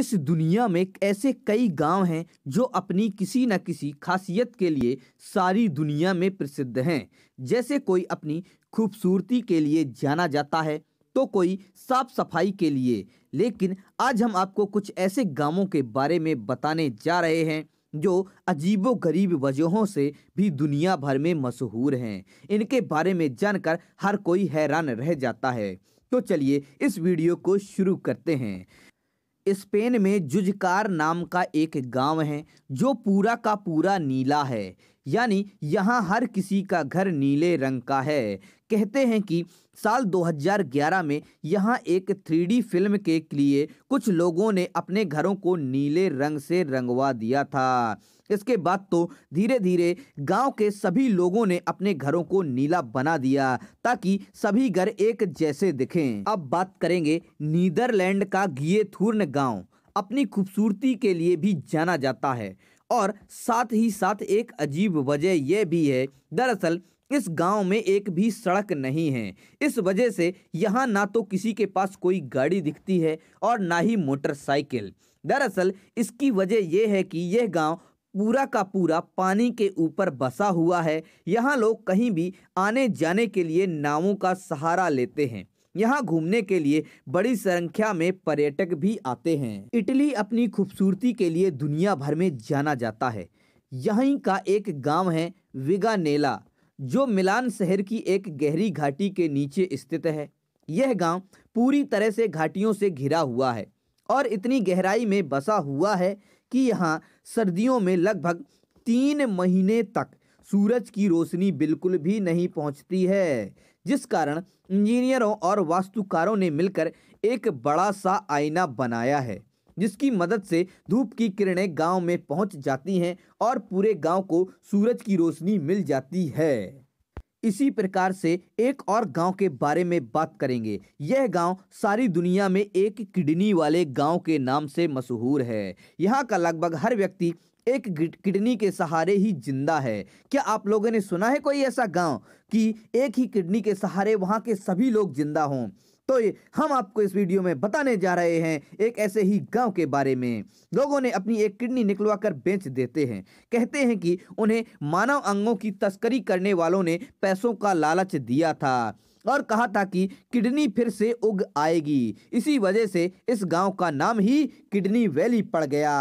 इस दुनिया में ऐसे कई गांव हैं जो अपनी किसी न किसी खासियत के लिए सारी दुनिया में प्रसिद्ध हैं जैसे कोई अपनी खूबसूरती के लिए जाना जाता है तो कोई साफ सफाई के लिए लेकिन आज हम आपको कुछ ऐसे गांवों के बारे में बताने जा रहे हैं जो अजीबो गरीब वजहों से भी दुनिया भर में मशहूर हैं इनके बारे में जानकर हर कोई हैरान रह जाता है तो चलिए इस वीडियो को शुरू करते हैं स्पेन में जुजकार नाम का एक गांव है जो पूरा का पूरा नीला है यानी यहाँ हर किसी का घर नीले रंग का है कहते हैं कि साल 2011 में यहाँ एक थ्री फिल्म के लिए कुछ लोगों ने अपने घरों को नीले रंग से रंगवा दिया था इसके बाद तो धीरे धीरे गांव के सभी लोगों ने अपने घरों को नीला बना दिया ताकि सभी घर एक जैसे दिखें अब बात करेंगे नीदरलैंड का थूर्ण गांव अपनी खूबसूरती के लिए भी जाना जाता है और साथ ही साथ एक अजीब वजह यह भी है दरअसल इस गांव में एक भी सड़क नहीं है इस वजह से यहाँ ना तो किसी के पास कोई गाड़ी दिखती है और ना ही मोटरसाइकिल दरअसल इसकी वजह यह है कि यह गांव पूरा का पूरा पानी के ऊपर बसा हुआ है यहाँ लोग कहीं भी आने जाने के लिए नावों का सहारा लेते हैं यहाँ घूमने के लिए बड़ी संख्या में पर्यटक भी आते हैं इटली अपनी खूबसूरती के लिए दुनिया भर में जाना जाता है यहीं का एक गांव है विगानेला जो मिलान शहर की एक गहरी घाटी के नीचे स्थित है यह गांव पूरी तरह से घाटियों से घिरा हुआ है और इतनी गहराई में बसा हुआ है कि यहाँ सर्दियों में लगभग तीन महीने तक सूरज की रोशनी बिल्कुल भी नहीं पहुँचती है जिस कारण इंजीनियरों और वास्तुकारों ने मिलकर एक बड़ा सा आईना बनाया है जिसकी मदद से धूप की किरणें गांव में पहुंच जाती हैं और पूरे गांव को सूरज की रोशनी मिल जाती है इसी प्रकार से एक और गांव के बारे में बात करेंगे यह गांव सारी दुनिया में एक किडनी वाले गांव के नाम से मशहूर है यहाँ का लगभग हर व्यक्ति एक किडनी के सहारे ही जिंदा है क्या आप लोगों ने सुना है कोई ऐसा गांव कि एक ही किडनी के सहारे वहाँ के सभी लोग जिंदा हों तो ये हम आपको इस वीडियो में बताने जा रहे हैं एक ऐसे ही गांव के बारे में लोगों ने अपनी एक किडनी निकलवा कर बेच देते हैं कहते हैं कि उन्हें मानव अंगों की तस्करी करने वालों ने पैसों का लालच दिया था और कहा था कि किडनी फिर से उग आएगी इसी वजह से इस गांव का नाम ही किडनी वैली पड़ गया